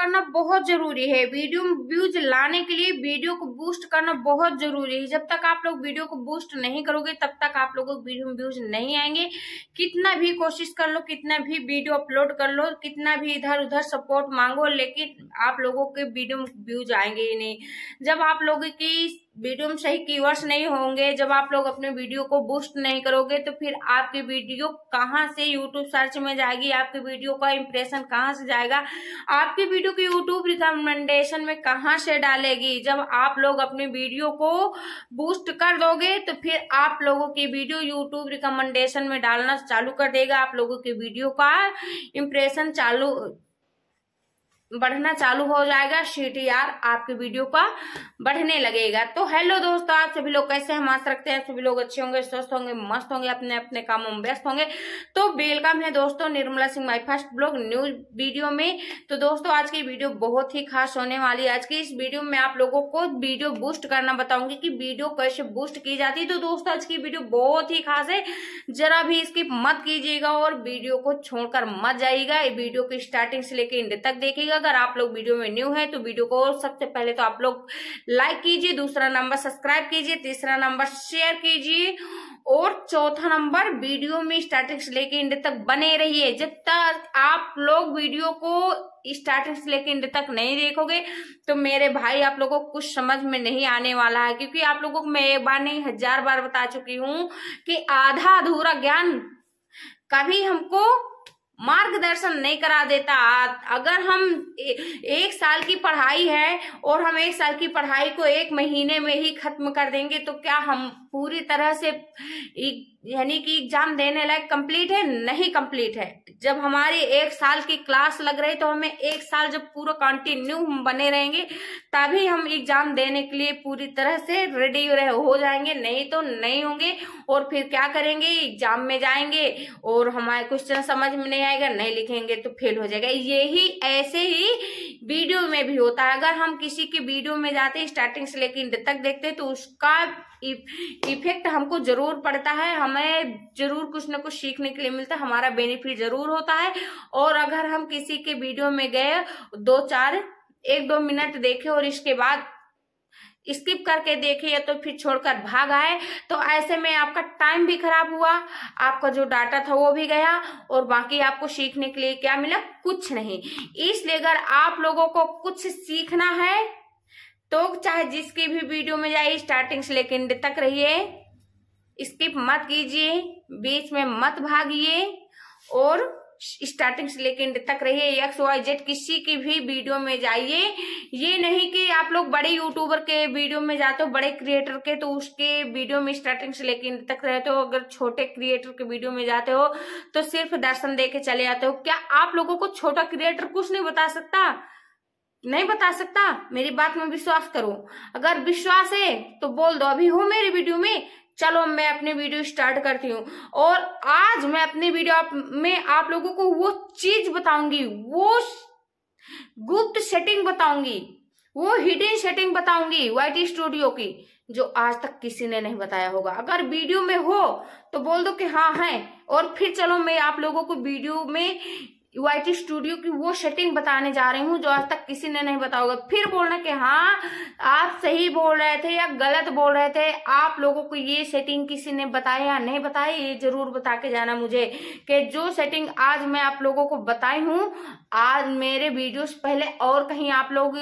करना बहुत जरूरी है वीडियो में व्यूज लाने के लिए वीडियो को बूस्ट करना बहुत जरूरी है जब तक आप लोग वीडियो को बूस्ट नहीं करोगे तब तक आप लोगों को वीडियो में व्यूज नहीं आएंगे कितना भी कोशिश कर लो कितना भी वीडियो अपलोड कर लो कितना भी इधर उधर सपोर्ट मांगो लेकिन आप लोगों के वीडियो में व्यूज आएंगे ही नहीं जब आप लोगों की वीडियो में सही कीवर्ड्स नहीं होंगे जब आप लोग अपने वीडियो को बूस्ट नहीं करोगे तो फिर आपकी वीडियो कहाँ से यूट्यूब सर्च में जाएगी आपकी वीडियो का इम्प्रेशन कहाँ से जाएगा आपकी वीडियो की यूट्यूब रिकमेंडेशन में कहाँ से डालेगी जब आप लोग अपने वीडियो को बूस्ट कर दोगे तो फिर आप लोगों की वीडियो यूट्यूब रिकमेंडेशन में डालना चालू कर देगा आप लोगों की वीडियो का इम्प्रेशन चालू बढ़ना चालू हो जाएगा सी आपके वीडियो का बढ़ने लगेगा तो हेलो दोस्तों आप सभी लोग कैसे हम आश रखते हैं सभी लोग अच्छे होंगे स्वस्थ होंगे मस्त होंगे अपने अपने कामों में व्यस्त होंगे तो वेलकम है दोस्तों Nirmala Singh my first blog news video में तो दोस्तों आज की वीडियो बहुत ही खास होने वाली है आज की इस वीडियो में आप लोगों को वीडियो बूस्ट करना बताऊंगी की वीडियो कैसे बूस्ट की जाती है तो दोस्तों आज की वीडियो बहुत ही खास है जरा भी इसकी मत कीजिएगा और वीडियो को छोड़कर मत जाइएगा वीडियो की स्टार्टिंग से लेकर इंड तक देखिएगा अगर आप लोग वीडियो में न्यू है तो वीडियो को सबसे पहले तो आप लोग लाइक कीजिए दूसरा नंबर सब्सक्राइब कीजिए तीसरा नंबर शेयर कीजिए और चौथा नंबर वीडियो में स्टार्टिंग से लेके इंड तक बने रहिए जब तक आप लोग वीडियो को स्टार्टिंग से लेके इंड तक नहीं देखोगे तो मेरे भाई आप लोगों को कुछ समझ में नहीं आने वाला है क्योंकि आप लोगों को मैं एक बार नहीं हजार बार बता चुकी हूं कि आधा अधूरा ज्ञान कभी हमको मार्गदर्शन नहीं करा देता अगर हम एक साल की पढ़ाई है और हम एक साल की पढ़ाई को एक महीने में ही खत्म कर देंगे तो क्या हम पूरी तरह से यानी कि एग्जाम देने लायक कंप्लीट है नहीं कंप्लीट है जब हमारी एक साल की क्लास लग रही तो हमें एक साल जब पूरा कंटिन्यू हम बने रहेंगे तभी हम एग्जाम देने के लिए पूरी तरह से रेडी हो जाएंगे नहीं तो नहीं होंगे और फिर क्या करेंगे एग्जाम में जाएंगे और हमारे क्वेश्चन समझ में नहीं आएगा नहीं लिखेंगे तो फेल हो जाएगा यही ऐसे ही वीडियो में भी होता है अगर हम किसी के वीडियो में जाते हैं स्टार्टिंग से लेकर तक देखते हैं तो उसका इफेक्ट हमको जरूर पड़ता है हमें जरूर कुछ ना कुछ सीखने के लिए मिलता है हमारा बेनिफिट जरूर होता है और अगर हम किसी के वीडियो में गए दो चार एक दो मिनट देखे और इसके बाद स्किप करके देखे या तो फिर छोड़कर भाग आए तो ऐसे में आपका टाइम भी खराब हुआ आपका जो डाटा था वो भी गया और बाकी आपको सीखने के लिए क्या मिला कुछ नहीं इसलिए अगर आप लोगों को कुछ सीखना है तो चाहे जिसकी भी वीडियो में जाइए स्टार्टिंग से लेकर एंड तक रहिए स्किप मत कीजिए बीच में मत भागिए और स्टार्टिंग से लेकर एंड तक रहिए एक्स वाई जेड किसी की भी वीडियो में जाइए ये नहीं कि आप लोग बड़े यूट्यूबर के वीडियो में जाते हो बड़े क्रिएटर के तो उसके वीडियो में स्टार्टिंग से लेकर एंड तक रहते हो अगर छोटे क्रिएटर के वीडियो में जाते हो तो सिर्फ दर्शन दे के चले जाते हो क्या आप लोगों को छोटा क्रिएटर कुछ नहीं बता सकता नहीं बता सकता मेरी बात में विश्वास करो अगर विश्वास है तो बोल दो अभी हो मेरी वीडियो में चलो मैं अपनी वीडियो स्टार्ट करती हूँ और आज मैं अपनी वीडियो आप, में आप लोगों को वो चीज बताऊंगी वो गुप्त सेटिंग बताऊंगी वो हिडन सेटिंग बताऊंगी वाइट स्टूडियो की जो आज तक किसी ने नहीं बताया होगा अगर वीडियो में हो तो बोल दो कि हाँ है और फिर चलो मैं आप लोगों को वीडियो में यूआईटी स्टूडियो की वो सेटिंग बताने जा रही हूँ जो आज तक किसी ने नहीं बताओगे फिर बोलना कि हाँ आप सही बोल रहे थे या गलत बोल रहे थे आप लोगों को ये सेटिंग किसी ने बताया या नहीं बताया ये जरूर बता के जाना मुझे कि जो सेटिंग आज मैं आप लोगों को बताई हूँ आज मेरे वीडियोस पहले और कहीं आप लोग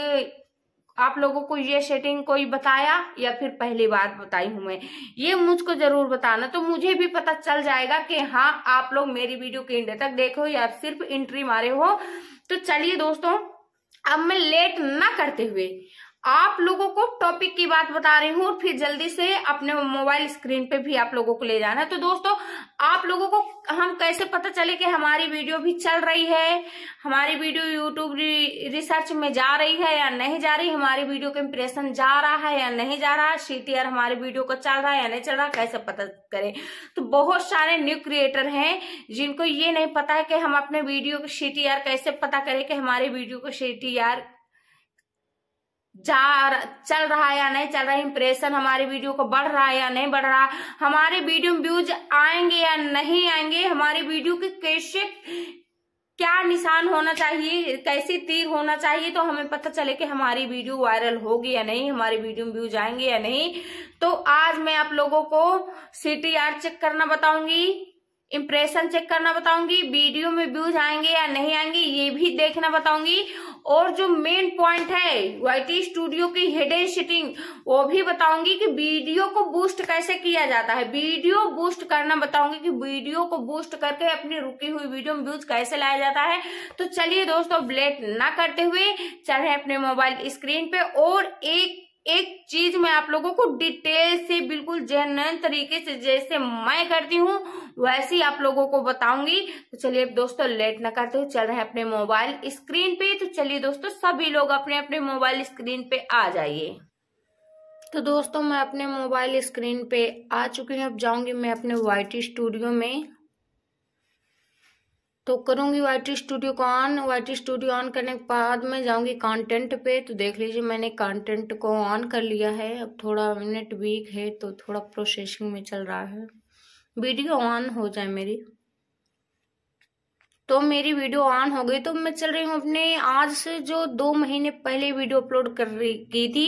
आप लोगों को ये सेटिंग कोई बताया या फिर पहली बार बताई हूं मैं ये मुझको जरूर बताना तो मुझे भी पता चल जाएगा कि हाँ आप लोग मेरी वीडियो के इंडे तक देखो या सिर्फ एंट्री मारे हो तो चलिए दोस्तों अब मैं लेट ना करते हुए आप लोगों को टॉपिक की बात बता रही हूँ और फिर जल्दी से अपने मोबाइल स्क्रीन पे भी आप लोगों को ले जाना है तो दोस्तों आप लोगों को हम कैसे पता चले कि हमारी वीडियो भी चल रही है हमारी वीडियो यूट्यूब रिसर्च में जा रही है या नहीं जा रही हमारी वीडियो का इम्प्रेशन जा रहा है या नहीं जा रहा सी टी आर हमारी वीडियो को चल रहा है या नहीं चल रहा कैसे पता करें तो बहुत सारे न्यू क्रिएटर हैं जिनको ये नहीं पता है कि हम अपने वीडियो को सी टी आर कैसे पता करें कि हमारी वीडियो को सी टी आर जा चल रहा है या नहीं चल रहा है इंप्रेशन हमारे वीडियो को बढ़ रहा है या नहीं बढ़ रहा हमारे वीडियो में व्यूज आएंगे या नहीं आएंगे हमारे वीडियो के कैसे क्या निशान होना चाहिए कैसे तीर होना चाहिए तो हमें पता चले कि हमारी वीडियो वायरल होगी या नहीं हमारी वीडियो में व्यूज आएंगे या नहीं तो आज मैं आप लोगों को सी चेक करना बताऊंगी इम्प्रेशन चेक करना बताऊंगी वीडियो में व्यूज आएंगे या नहीं आएंगे ये भी देखना बताऊंगी और जो मेन पॉइंट है वाईटी स्टूडियो की एंड शिटिंग वो भी बताऊंगी कि वीडियो को बूस्ट कैसे किया जाता है वीडियो बूस्ट करना बताऊंगी कि वीडियो को बूस्ट करके अपनी रुकी हुई वीडियो में व्यूज कैसे लाया जाता है तो चलिए दोस्तों ब्लेट ना करते हुए चढ़े अपने मोबाइल स्क्रीन पे और एक एक चीज मैं आप लोगों को डिटेल से बिल्कुल जेन्युन तरीके से जैसे मैं करती हूँ वैसे ही आप लोगों को बताऊंगी तो चलिए दोस्तों लेट ना करते हुए चल रहे हैं अपने मोबाइल स्क्रीन पे तो चलिए दोस्तों सभी लोग अपने अपने मोबाइल स्क्रीन पे आ जाइए तो दोस्तों मैं अपने मोबाइल स्क्रीन पे आ चुकी हूँ अब जाऊंगी मैं अपने वाइट स्टूडियो में तो करूँगी वाई टी स्टूडियो को on Y T studio on करने के बाद मैं जाऊँगी कंटेंट पे तो देख लीजिए मैंने कंटेंट को ऑन कर लिया है अब थोड़ा मिनट वीक है तो थोड़ा प्रोसेसिंग में चल रहा है वीडियो ऑन हो जाए मेरी तो मेरी वीडियो ऑन हो गई तो मैं चल रही हूँ अपने आज से जो दो महीने पहले वीडियो अपलोड कर रही की थी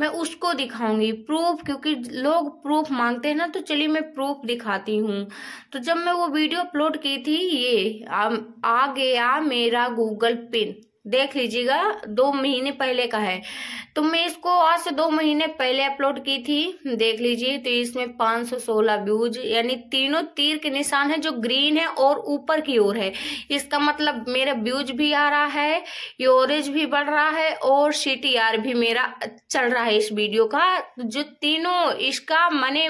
मैं उसको दिखाऊंगी प्रूफ क्योंकि लोग प्रूफ मांगते हैं ना तो चलिए मैं प्रूफ दिखाती हूँ तो जब मैं वो वीडियो अपलोड की थी ये आ, आ गया मेरा गूगल पिन देख लीजिएगा दो महीने पहले का है तो मैं इसको आज से दो महीने पहले अपलोड की थी देख लीजिए तो इसमें 516 व्यूज यानी तीनों तीर के निशान है जो ग्रीन है और ऊपर की ओर है इसका मतलब मेरा व्यूज भी आ रहा है योरेज भी बढ़ रहा है और सी भी मेरा चल रहा है इस वीडियो का जो तीनों इसका मैंने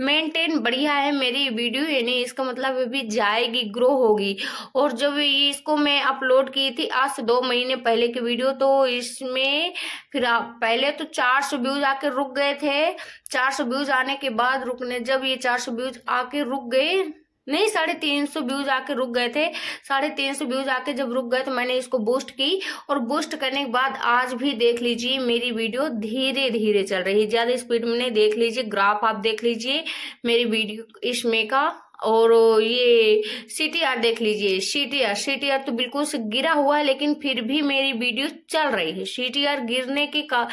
मेंटेन बढ़िया है मेरी वीडियो यानी इसका मतलब अभी जाएगी ग्रो होगी और जब इसको मैं अपलोड की थी आज से दो महीने पहले की वीडियो तो इसमें फिर पहले तो 400 व्यूज आके रुक गए थे 400 व्यूज आने के बाद रुकने जब ये 400 व्यूज आके रुक गए नहीं साढ़े तीन सौ व्यूज आके रुक गए थे साढ़े तीन सौ व्यूज आके जब रुक गए तो मैंने इसको बूस्ट की और बूस्ट करने के बाद आज भी देख लीजिए मेरी वीडियो धीरे धीरे चल रही है ज्यादा स्पीड में नहीं देख लीजिए ग्राफ आप देख लीजिए मेरी वीडियो इसमें का और ये सी टी आर देख लीजिए C T R C T R तो बिल्कुल से गिरा हुआ है लेकिन फिर भी मेरी वीडियो चल रही है सी टी आर गिरने के का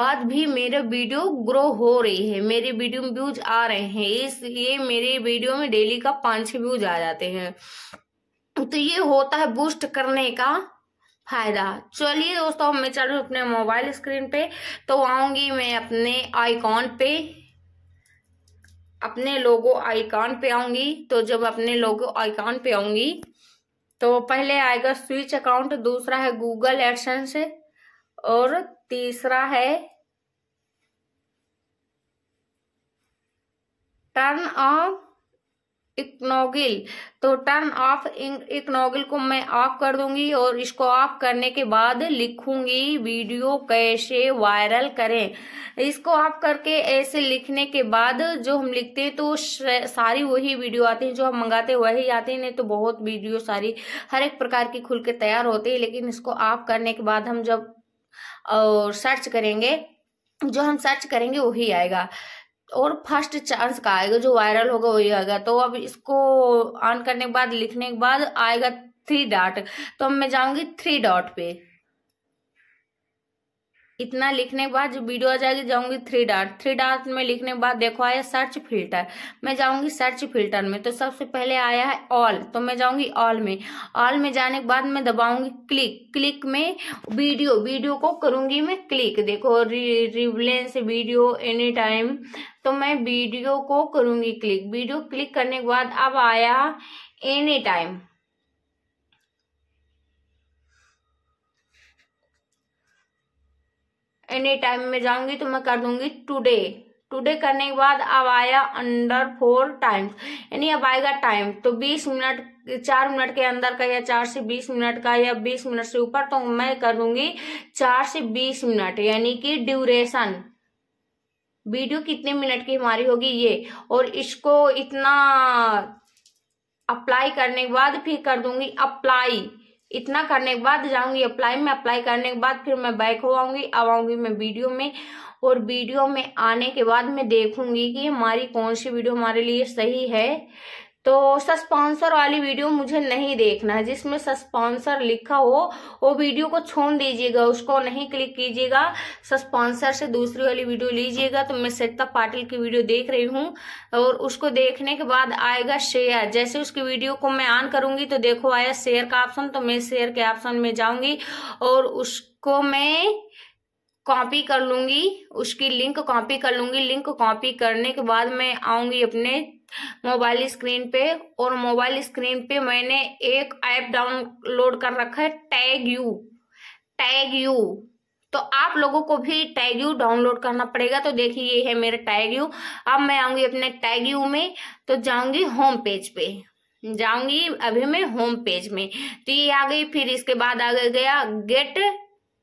बाद भी मेरा वीडियो ग्रो हो रही है मेरे वीडियो में व्यूज आ रहे हैं इस ये मेरे वीडियो में डेली का पाँच छः व्यूज आ जाते हैं तो ये होता है बूस्ट करने का फायदा चलिए दोस्तों मैं चलूँ अपने मोबाइल स्क्रीन पे तो आऊंगी मैं अपने आइकॉन पे अपने लोगो आइकॉन पे आऊंगी तो जब अपने लोगो आइकॉन पे आऊंगी तो पहले आएगा स्विच अकाउंट दूसरा है गूगल एडसेंस और तीसरा है टर्न ऑफ इकनोगिल तो टर्न ऑफ इकनोगिल को मैं ऑफ कर दूंगी और इसको ऑफ करने के बाद लिखूंगी वीडियो कैसे वायरल करें इसको ऑफ करके ऐसे लिखने के बाद जो हम लिखते हैं तो सारी वही वीडियो आती है जो हम मंगाते हैं वही आती नहीं तो बहुत वीडियो सारी हर एक प्रकार की खुल के तैयार होते हैं लेकिन इसको ऑफ करने के बाद हम जब और सर्च करेंगे जो हम सर्च करेंगे वही आएगा और फर्स्ट चांस का आएगा जो वायरल होगा वही आएगा तो अब इसको ऑन करने के बाद लिखने के बाद आएगा थ्री डॉट तो अब मैं जाऊंगी थ्री डॉट पे इतना लिखने के बाद जो वीडियो आ जाएगी जाऊंगी थ्री डार्ट थ्री डार्ट में लिखने के बाद देखो आया सर्च फिल्टर मैं जाऊंगी सर्च फिल्टर में तो सबसे पहले आया है ऑल तो मैं जाऊंगी ऑल में ऑल में जाने के बाद मैं दबाऊंगी क्लिक क्लिक में वीडियो वीडियो को करूंगी मैं क्लिक देखो रिवलेंस वीडियो एनी टाइम तो मैं वीडियो को करूंगी क्लिक वीडियो क्लिक करने के बाद अब आया एनी टाइम एनी टाइम में जाऊंगी तो मैं कर दूंगी टुडे टुडे करने के बाद अब आया अंडर फोर टाइम्स यानी अब आएगा टाइम तो 20 मिनट चार मिनट के अंदर का या चार से 20 मिनट का या 20 मिनट से ऊपर तो मैं कर दूंगी चार से 20 मिनट यानी कि ड्यूरेशन वीडियो कितने मिनट की हमारी होगी ये और इसको इतना अप्लाई करने के बाद फिर कर दूंगी अप्लाई इतना करने के बाद जाऊंगी अप्लाई में अप्लाई करने के बाद फिर मैं बैक हो आऊँगी अब आऊंगी मैं वीडियो में और वीडियो में आने के बाद मैं देखूंगी कि हमारी कौन सी वीडियो हमारे लिए सही है तो सस्पॉन्सर वाली वीडियो मुझे नहीं देखना है जिसमें सस्पॉन्सर लिखा हो वो वीडियो को छोड़ दीजिएगा उसको नहीं क्लिक कीजिएगा सस्पॉन्सर से दूसरी वाली वीडियो लीजिएगा तो मैं सत्ता पाटिल की वीडियो देख रही हूँ और उसको देखने के बाद आएगा शेयर जैसे उसकी वीडियो को मैं ऑन करूंगी तो देखो आया शेयर का ऑप्शन तो मैं शेयर के ऑप्शन में जाऊंगी और उसको मैं कॉपी कर लूंगी उसकी लिंक कॉपी कर लूंगी लिंक कॉपी करने के बाद मैं आऊंगी अपने मोबाइल स्क्रीन पे और मोबाइल स्क्रीन पे मैंने एक ऐप डाउनलोड कर रखा है टैग यू टैग यू तो आप लोगों को भी टैग यू डाउनलोड करना पड़ेगा तो देखिए ये है मेरा टैग यू अब मैं आऊंगी अपने टैग यू में तो जाऊंगी होम पेज पे जाऊंगी अभी मैं होम पेज में तो ये आ गई फिर इसके बाद आ गया get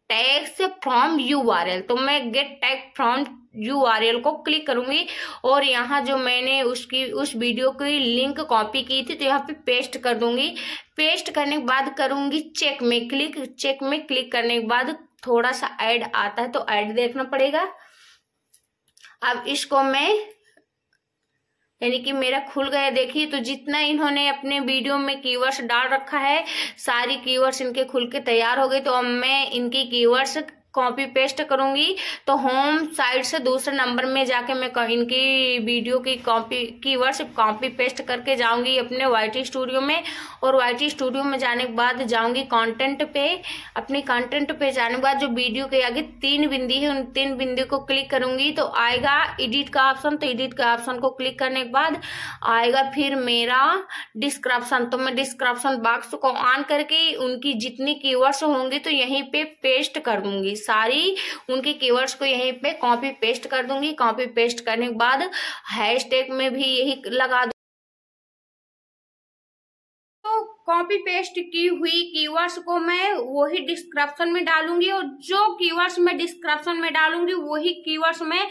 tags from U R L तो मैं get tag from U R L को क्लिक करूंगी और यहाँ जो मैंने उसकी उस वीडियो की लिंक कॉपी की थी तो यहाँ पे पेस्ट कर दूंगी पेस्ट करने के बाद करूंगी चेक में क्लिक चेक में क्लिक करने के बाद थोड़ा सा ऐड आता है तो ऐड देखना पड़ेगा अब इसको मैं यानी कि मेरा खुल गया देखिए तो जितना इन्होंने अपने वीडियो में कीवर्ड्स डाल रखा है सारी कीवर्ड्स इनके खुल के तैयार हो गए तो अब मैं इनकी कीवर्ड्स कॉपी पेस्ट करूंगी तो होम साइट से दूसरे नंबर में जाके मैं इनकी वीडियो की कॉपी की कीवर्ड्स कॉपी पेस्ट करके जाऊँगी अपने वाई स्टूडियो में और वाई स्टूडियो में जाने के बाद जाऊँगी कंटेंट पे अपनी कंटेंट पे जाने के बाद जो वीडियो के आगे तीन बिंदी है उन तीन बिंदी को क्लिक करूँगी तो आएगा एडिट का ऑप्शन तो एडिट का ऑप्शन को क्लिक करने के बाद आएगा फिर मेरा डिस्क्रिप्शन तो मैं डिस्क्रिप्शन बॉक्स को ऑन करके उनकी जितनी की होंगी तो यहीं पे पेस्ट करूंगी सारी उनके कीवर्ड्स को यहीं पे कॉपी पेस्ट कर दूंगी कॉपी पेस्ट करने के बाद हैशटैग में भी यही लगा दूँ कॉपी पेस्ट की हुई कीवर्ड्स को मैं वही डिस्क्रिप्शन में डालूंगी और जो कीवर्ड्स मैं डिस्क्रिप्शन में डालूंगी वही कीवर्ड्स मैं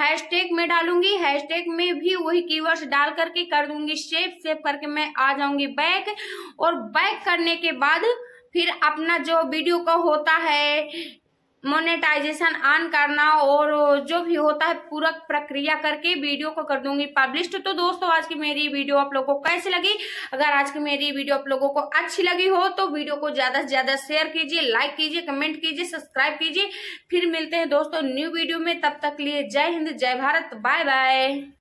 हैशटैग में डालूंगी हैशटैग में भी वही कीवर्ड्स डाल करके कर दूंगी सेव सेव करके मैं आ जाऊंगी बैक और बैक करने के बाद फिर अपना जो वीडियो का होता है मोनेटाइजेशन ऑन करना और जो भी होता है पूरा प्रक्रिया करके वीडियो को कर दूंगी पब्लिश तो दोस्तों आज की मेरी वीडियो आप लोगों को कैसी लगी अगर आज की मेरी वीडियो आप लोगों को अच्छी लगी हो तो वीडियो को ज्यादा से ज्यादा शेयर कीजिए लाइक कीजिए कमेंट कीजिए सब्सक्राइब कीजिए फिर मिलते हैं दोस्तों न्यू वीडियो में तब तक लिए जय हिंद जय भारत बाय बाय